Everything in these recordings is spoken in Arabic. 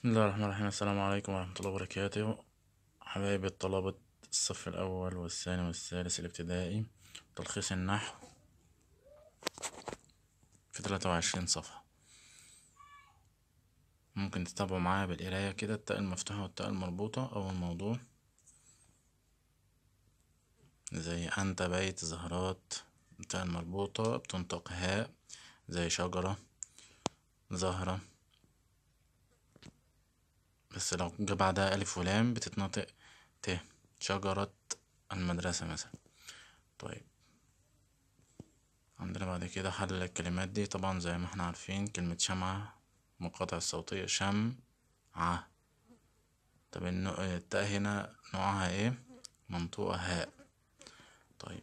بسم الله الرحمن الرحيم السلام عليكم ورحمة الله وبركاته حبايب الطلبة الصف الأول والثاني والثالث الابتدائي تلخيص النحو في تلاتة وعشرين صفحة ممكن تتابعوا معايا بالقراية كده التاء المفتوحة والتاء المربوطة أول موضوع زي أنت بيت زهرات التاء المربوطة بتنطق هاء زي شجرة زهرة بس لو جه بعدها ألف ولام بتتنطق ت شجرة المدرسة مثلا طيب عندنا بعد كده حل الكلمات دي طبعا زي ما احنا عارفين كلمة شمعة المقاطع الصوتية شم ع طب التاء هنا نوعها ايه منطوقة هاء طيب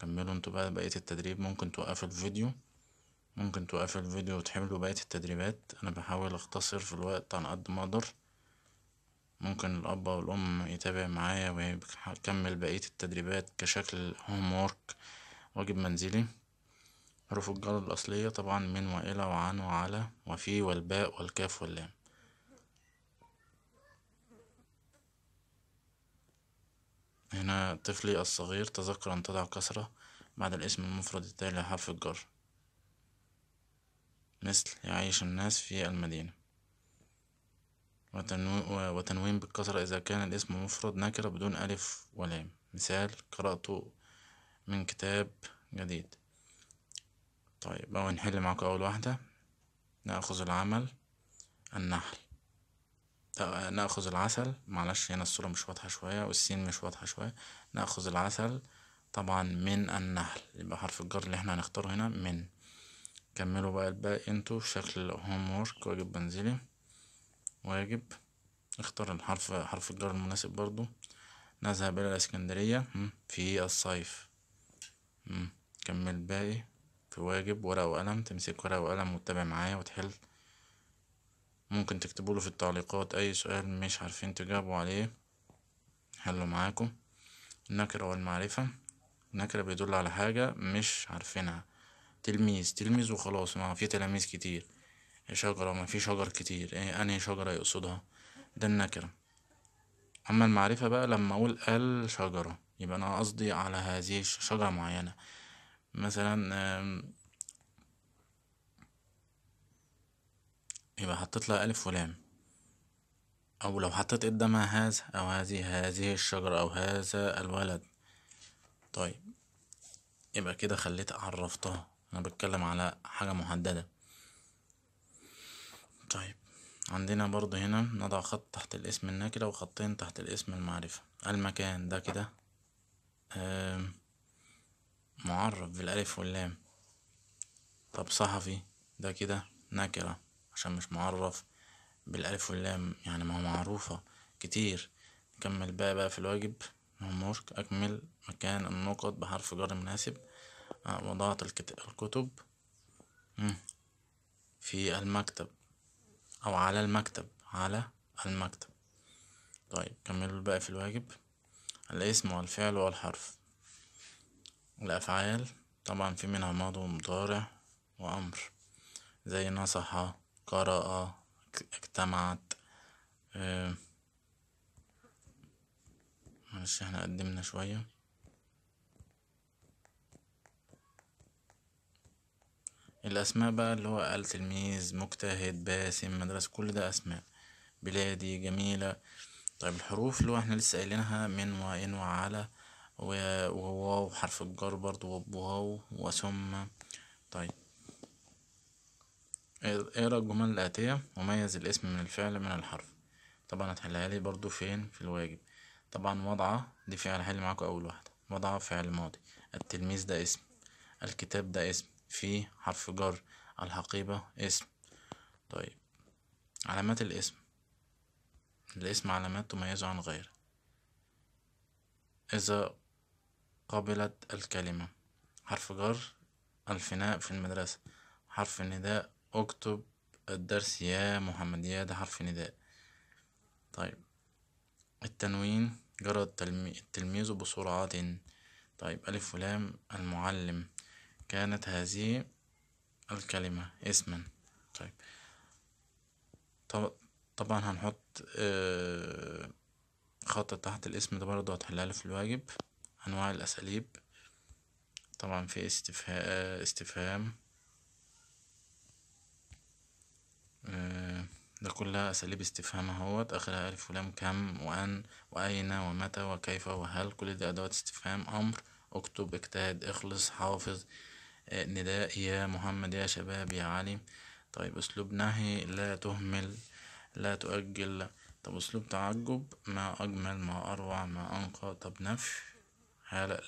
كملوا انتوا بقى بقية التدريب ممكن توقفوا الفيديو ممكن توقف الفيديو وتحملوا بقية التدريبات أنا بحاول أختصر في الوقت على قد ما أقدر ممكن الأب أو الأم يتابع معايا ويكمل بقية التدريبات كشكل هوم وورك واجب منزلي حروف الجر الأصلية طبعا من وإلى وعن وعلى وفي والباء والكاف واللام هنا طفلي الصغير تذكر أن تضع كسرة بعد الاسم المفرد التالي لحرف الجر مثل يعيش الناس في المدينة وتنوين بالكسرة إذا كان الاسم مفرد نكرة بدون ألف ولام مثال قرأته من كتاب جديد طيب أو نحل معك أول واحدة نأخذ العمل النحل نأخذ العسل معلش هنا الصورة مش واضحة شوية والسين مش واضحة شوية نأخذ العسل طبعا من النحل يبقى حرف الجر اللي احنا هنختاره هنا من كملوا بقى الباقي انتوا شكل هوم وورك واجب منزلي واجب اختار الحرف حرف الجر المناسب برضو نذهب الى الاسكندرية في الصيف كمل باقي في واجب ورقة وقلم تمسك ورقة وقلم وتتابع معايا وتحل ممكن تكتبوا في التعليقات اي سؤال مش عارفين تجاوبوا عليه حلوا معاكم النكرة والمعرفة النكرة بيدل على حاجة مش عارفينها تلميذ تلميذ وخلاص ما في تلاميذ كتير شجرة ما في شجر كتير ايه انهي شجرة يقصدها ده النكرة اما المعرفة بقى لما اقول الشجرة يبقى انا قصدي على هذه الشجرة معينة مثلا يبقى حطيت لها ألف ولام أو لو حطيت قدامها هذا أو هذه هذه الشجرة أو هذا الولد طيب يبقى كده خليت عرفتها انا بتكلم على حاجة محددة طيب عندنا برضو هنا نضع خط تحت الاسم النكرة وخطين تحت الاسم المعرفة المكان ده كده معرف بالألف واللام طب صحفي ده كده نكرة عشان مش معرف بالألف واللام يعني ما هو معروفة كتير نكمل بقى بقى في الواجب مهموش أكمل مكان النقط بحرف جر مناسب آه، وضعت الكتب في المكتب أو على المكتب على المكتب طيب كملوا الباقي في الواجب الاسم والفعل والحرف الأفعال طبعا في منها ماضي ومضارع وأمر زي نصح قرأ اجتمعت آه، معلش احنا قدمنا شوية الأسماء بقى اللي هو قال تلميذ مجتهد باسم مدرسة كل ده أسماء بلادي جميلة طيب الحروف اللي هو احنا لسه قايلينها من وإن وعلى وواو حرف الجر برضو وواو وثم طيب اقرا الجمل الآتية وميز الاسم من الفعل من الحرف طبعا هتحلها لي برضو فين في الواجب طبعا وضعه دي فعل حل معاكم أول واحدة وضعه فعل ماضي التلميذ ده اسم الكتاب ده اسم في حرف جر الحقيبة اسم طيب علامات الاسم الاسم علامات تميزه عن غيره إذا قبلت الكلمة حرف جر الفناء في المدرسة حرف النداء اكتب الدرس يا محمد يا ده حرف نداء طيب التنوين جرى التلميذ بسرعة طيب ألف ولام المعلم كانت هذه الكلمة اسما طيب طبعا هنحط آه، خط تحت الاسم ده برضه هتحلها في الواجب انواع الاساليب طبعا في آه، استفهام آه، ده كلها اساليب استفهام اهوت اخرها الف ولام كم وان واين ومتى وكيف وهل كل دي ادوات استفهام امر اكتب اجتهد اخلص حافظ نداء يا محمد يا شباب يا علي طيب أسلوب نهي لا تهمل لا تؤجل طب أسلوب تعجب ما أجمل ما أروع ما أنقى طب نفي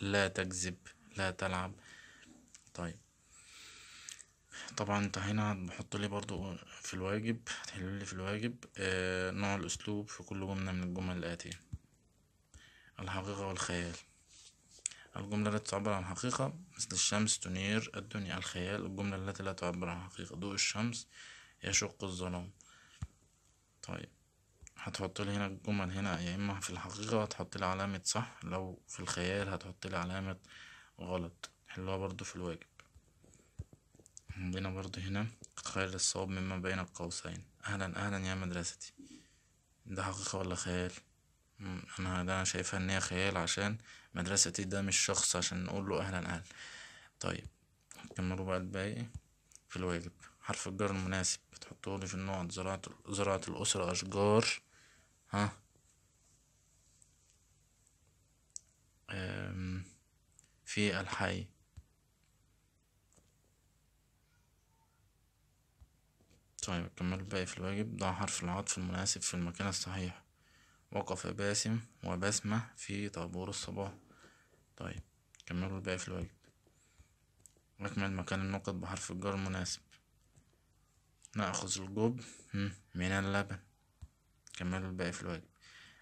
لا تكذب لا تلعب طيب طبعا انت هنا بحط لي برضو في الواجب هتحل لي في الواجب آه نوع الأسلوب في كل جملة من الجمل الآتية الحقيقة والخيال الجملة التي تعبر عن حقيقة مثل الشمس تنير الدنيا الخيال الجملة التي لا تعبر عن حقيقة ضوء الشمس يشق الظلام طيب هتحط لي هنا الجمل هنا يا اما في الحقيقة هتحط لي علامة صح لو في الخيال هتحط لي علامة غلط حلوها برضو في الواجب عندنا برضو هنا تخيل الصواب مما بين القوسين اهلا اهلا يا مدرستي ده حقيقة ولا خيال انا ده شايفها ان هي خيال عشان مدرستي ده مش شخص عشان نقول له اهلا اهلا طيب كملوا بقى الباقي في الواجب حرف الجر المناسب بتحطولي في النقط زراعة زراعة الأسرة أشجار ها في الحي طيب كمل الباقي في الواجب ضع حرف العطف المناسب في المكان الصحيح وقف باسم وبسمة في طابور الصباح طيب كملوا الباقي في الواجب أكمل مكان النقط بحرف الجر المناسب نأخذ الجب من اللبن كملوا الباقي في الواجب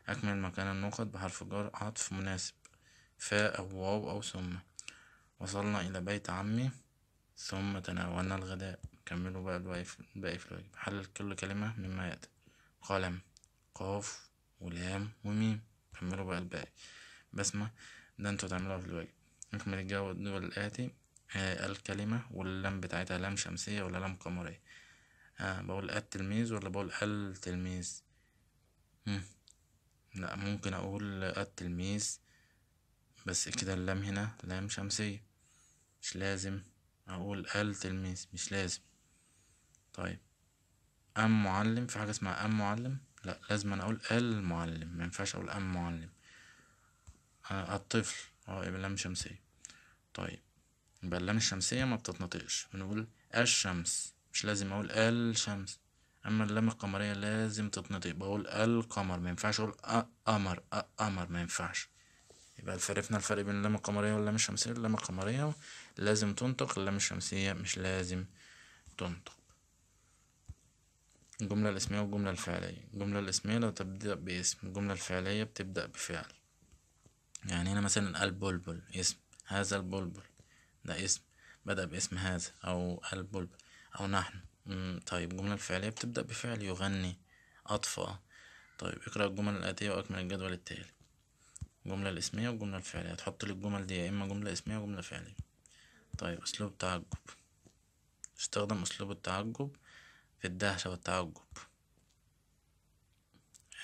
أكمل مكان النقط بحرف جر عطف مناسب فاء أو واو أو ثم وصلنا إلى بيت عمي ثم تناولنا الغداء كملوا بقى الباقي في الواجب حلل كل كلمة مما يأتي قلم قاف ولام وميم كملوا بقى الباقي بسمة ده انتوا هتعملوها في الواجب نكمل الجواب الدول الآتي آه الكلمة واللام بتاعتها لام شمسية ولا لام قمرية آه بقول التلميذ ولا بقول التلميذ لا ممكن أقول التلميذ بس كده اللام هنا لام شمسية مش لازم أقول التلميذ مش لازم طيب أم معلم في حاجة اسمها أم معلم لا لازم أنا اقول المعلم مينفعش اقول معلم آه الطفل اه يبقى لام شمسية طيب يبقى اللام الشمسية ما بتتنطقش بنقول الشمس مش لازم اقول الشمس اما اللام القمرية لازم تتنطق بقول القمر مينفعش اقول قمر قمر مينفعش يبقى عرفنا الفرق بين اللام القمرية واللام الشمسية اللام القمرية لازم تنطق اللام الشمسية مش لازم تنطق الجملة الاسمية والجملة الفعلية الجملة الاسمية لو تبدأ باسم الجملة الفعلية بتبدأ بفعل يعني هنا مثلا البلبل اسم هذا البلبل ده اسم بدأ باسم هذا أو البلبل أو نحن طيب الجملة الفعلية بتبدأ بفعل يغني أطفأ طيب اقرأ الجمل الآتية وأكمل الجدول التالي الجملة الاسمية والجملة الفعلية هتحط لي الجمل دي يا إما جملة اسمية وجملة فعلية طيب أسلوب تعجب استخدم أسلوب التعجب في الدهشة والتعجب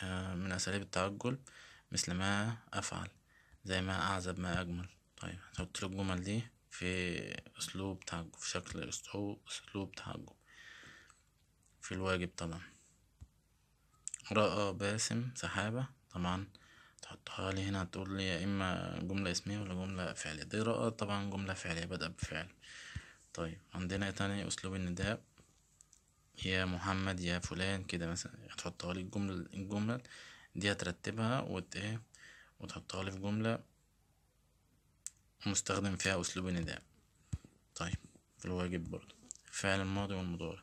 آه، من أساليب التعجب مثل ما أفعل زي ما أعزب ما أجمل طيب هنحط الجمل دي في أسلوب تعجب في شكل أسلوب تعجب في الواجب طبعا رأى باسم سحابة طبعا تحطها لي هنا تقول لي يا إما جملة اسمية ولا جملة فعلية دي رأى طبعا جملة فعلية بدأ بفعل طيب عندنا إيه تاني أسلوب النداء يا محمد يا فلان كده مثلا هتحطها لي الجملة الجملة دي هترتبها وت ايه وتحطها لي في جملة مستخدم فيها أسلوب النداء طيب في الواجب برضو فعل الماضي والمضارع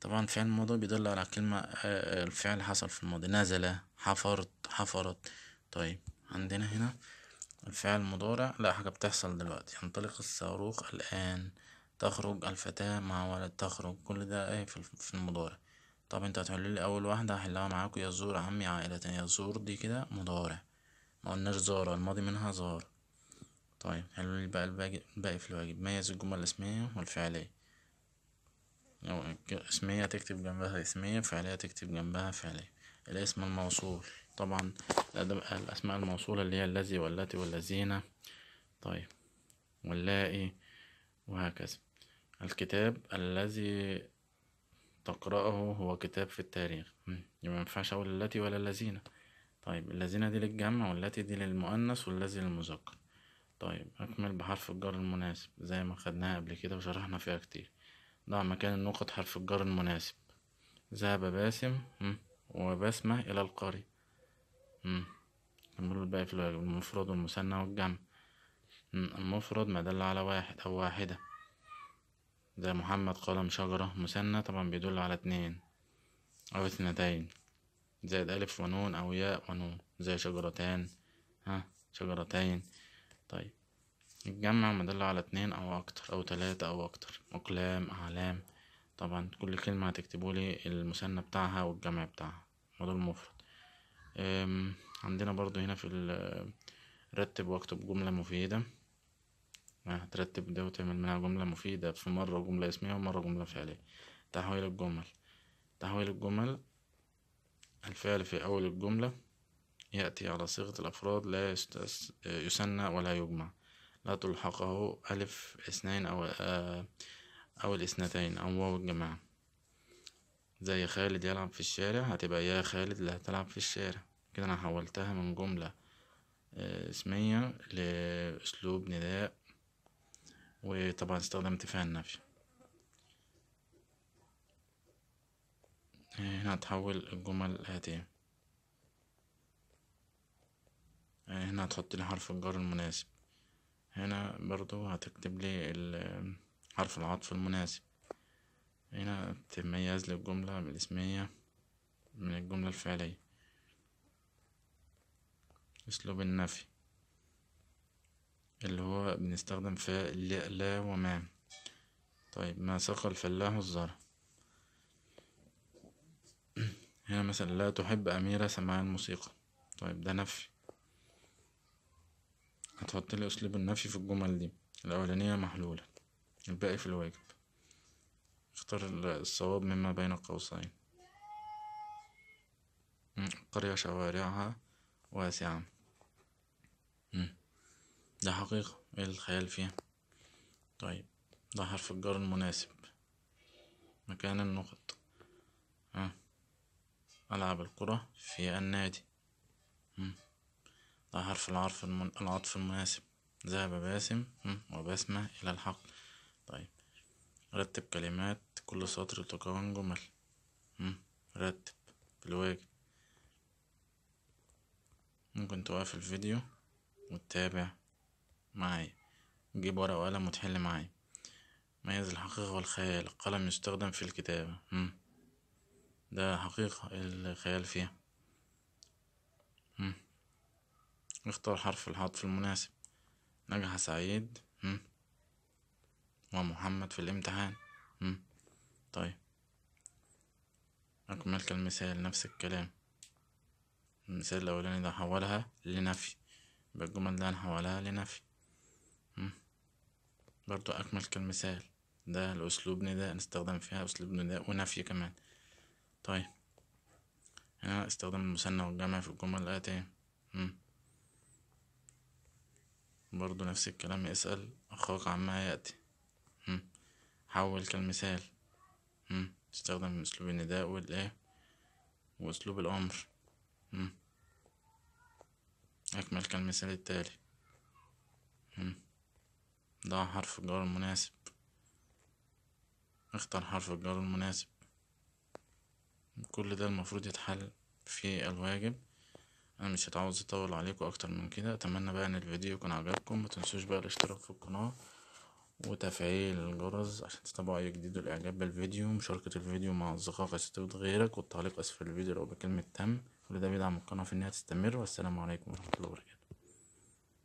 طبعا فعل الماضي بيدل على كلمة آه، الفعل حصل في الماضي نزل حفرت حفرت طيب عندنا هنا الفعل المضارع لا حاجة بتحصل دلوقتي ينطلق الصاروخ الآن تخرج الفتاة مع ولد تخرج كل ده ايه في المضارع طب انت هتحل لي اول واحده هحلها معاك يزور عمي عائله يزور دي كده مضارع ما قلناش زار الماضي منها زار طيب حلو لي بقى الباقي في الواجب ميز الجمل الاسميه والفعليه أو اسميه تكتب جنبها اسميه فعليه تكتب جنبها فعليه الاسم الموصول طبعا الاسماء الموصوله اللي هي الذي والتي والذين طيب واللائي وهكذا الكتاب الذي تقرأه هو كتاب في التاريخ يبقى مينفعش أقول التي ولا الذين طيب الذين دي للجمع والتي دي للمؤنث والذي للمذكر طيب أكمل بحرف الجر المناسب زي ما خدناها قبل كده وشرحنا فيها كتير ضع مكان النقط حرف الجر المناسب ذهب باسم وبسمة إلى القرية كملوا الباقي في المفرد والمثنى والجمع المفرد ما دل على واحد أو واحدة زي محمد قلم شجرة مثنى طبعا بيدل على اتنين أو اثنتين زائد ألف ونون أو ياء ونون زي شجرتان ها شجرتين طيب الجمع مدل على اتنين أو أكتر أو تلاتة أو أكتر أقلام أعلام طبعا كل كلمة هتكتبولي المثنى بتاعها والجمع بتاعها وده المفرد عندنا برضو هنا في رتب واكتب جملة مفيدة هترتب آه، ده وتعمل منها جملة مفيدة في مرة جملة اسمية ومرة جملة فعلية تحويل الجمل تحويل الجمل الفعل في أول الجملة يأتي على صيغة الأفراد لا يسنى يثنى ولا يجمع لا تلحقه ألف اثنين أو آه، أو الاثنتين أو واو الجماعة زي خالد يلعب في الشارع هتبقى يا خالد اللي هتلعب في الشارع كده أنا حولتها من جملة آه، اسمية لأسلوب نداء وطبعا استخدمت فيها النفي هنا تحول الجمل الآتية إيه، هنا هتحط لي حرف الجر المناسب هنا برضو هتكتب لي حرف العطف المناسب هنا تميز لي الجملة بالاسمية من الجملة الفعلية اسلوب النفي اللي هو بنستخدم في لا وما طيب ما سقى الفلاح الزرع هنا مثلا لا تحب أميرة سماع الموسيقى طيب ده نفي هتحط لي أسلوب النفي في الجمل دي الأولانية محلولة الباقي في الواجب اختار الصواب مما بين القوسين القرية شوارعها واسعة ده حقيقة ايه الخيال فيها طيب ده حرف الجر المناسب مكان النقط أه. ألعب الكرة في النادي أه. ده حرف العرف المن... العطف المناسب ذهب باسم وبسمة إلى الحقل طيب رتب كلمات كل سطر تكون جمل رتب بالواجب ممكن توقف الفيديو وتتابع معايا جيب ورقة وقلم وتحل معايا ميز الحقيقة والخيال القلم يستخدم في الكتابة مم. ده حقيقة الخيال فيها مم. اختار حرف العطف المناسب نجح سعيد مم. ومحمد في الامتحان مم. طيب أكمل كالمثال نفس الكلام المثال الأولاني ده حولها لنفي يبقى الجمل ده هنحولها لنفي برضو أكمل كالمثال ده الأسلوب نداء نستخدم فيها أسلوب نداء ونفي كمان طيب هنا استخدم المثنى والجمع في الجمل الآتية برضو نفس الكلام اسأل أخاك عما يأتي مم. حول كالمثال مم. استخدم أسلوب النداء والإيه وأسلوب الأمر أكمل كالمثال التالي ضع حرف الجر المناسب اختر حرف الجر المناسب كل ده المفروض يتحل في الواجب انا مش هتعوز اطول عليكم اكتر من كده اتمنى بقى ان الفيديو يكون عجبكم ما تنسوش بقى الاشتراك في القناه وتفعيل الجرس عشان تتابعوا اي جديد والاعجاب بالفيديو مشاركة الفيديو مع اصدقائك واساتذه غيرك والتعليق اسفل الفيديو لو بكلمه تم كل ده بيدعم القناه في انها تستمر والسلام عليكم ورحمه الله وبركاته